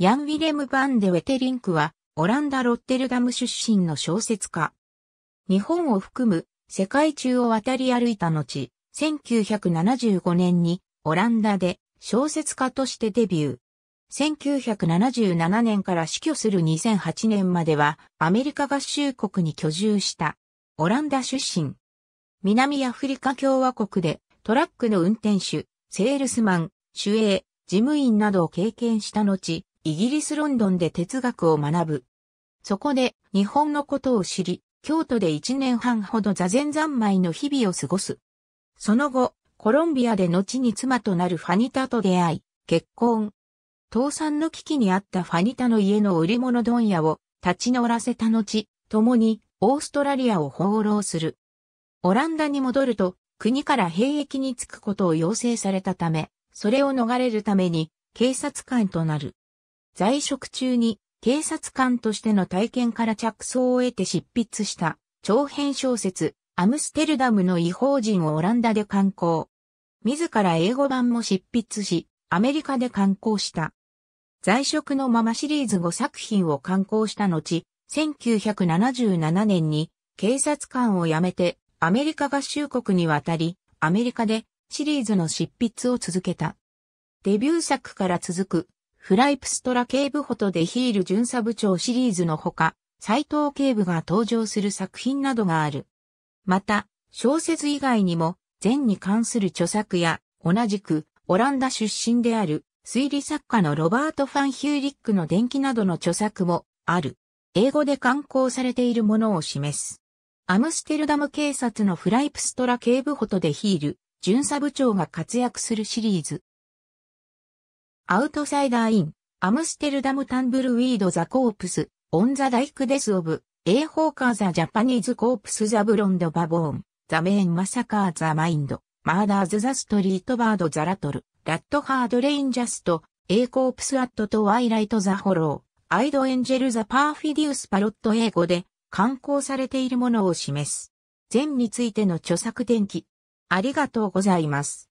ヤン・ウィレム・バンデ・ウェテリンクは、オランダ・ロッテルダム出身の小説家。日本を含む世界中を渡り歩いた後、1975年にオランダで小説家としてデビュー。1977年から死去する2008年まではアメリカ合衆国に居住したオランダ出身。南アフリカ共和国でトラックの運転手、セールスマン、主営、事務員などを経験した後、イギリスロンドンで哲学を学ぶ。そこで日本のことを知り、京都で1年半ほど座禅三昧の日々を過ごす。その後、コロンビアで後に妻となるファニタと出会い、結婚。倒産の危機にあったファニタの家の売り物問屋を立ち乗らせた後、共にオーストラリアを放浪する。オランダに戻ると、国から兵役に就くことを要請されたため、それを逃れるために警察官となる。在職中に警察官としての体験から着想を得て執筆した長編小説アムステルダムの違法人をオランダで刊行。自ら英語版も執筆し、アメリカで刊行した。在職のままシリーズ5作品を刊行した後、1977年に警察官を辞めてアメリカ合衆国に渡り、アメリカでシリーズの執筆を続けた。デビュー作から続くフライプストラ警部補とデヒール巡査部長シリーズのほか、斎藤警部が登場する作品などがある。また、小説以外にも、禅に関する著作や、同じく、オランダ出身である、推理作家のロバート・ファン・ヒューリックの伝記などの著作も、ある。英語で刊行されているものを示す。アムステルダム警察のフライプストラ警部補とデヒール、巡査部長が活躍するシリーズ。アウトサイダーイン、アムステルダムタンブルウィードザコープス、オンザダイクデスオブ、エーホーカーザジャパニーズコープスザブロンドバボーン、ザメーンマサカーザマインド、マーダーズザストリートバードザラトル、ラットハードレインジャスト、エーコープスアットとワイライトザホロー、アイドエンジェルザパーフィディウスパロット英語で、刊行されているものを示す。全についての著作伝記。ありがとうございます。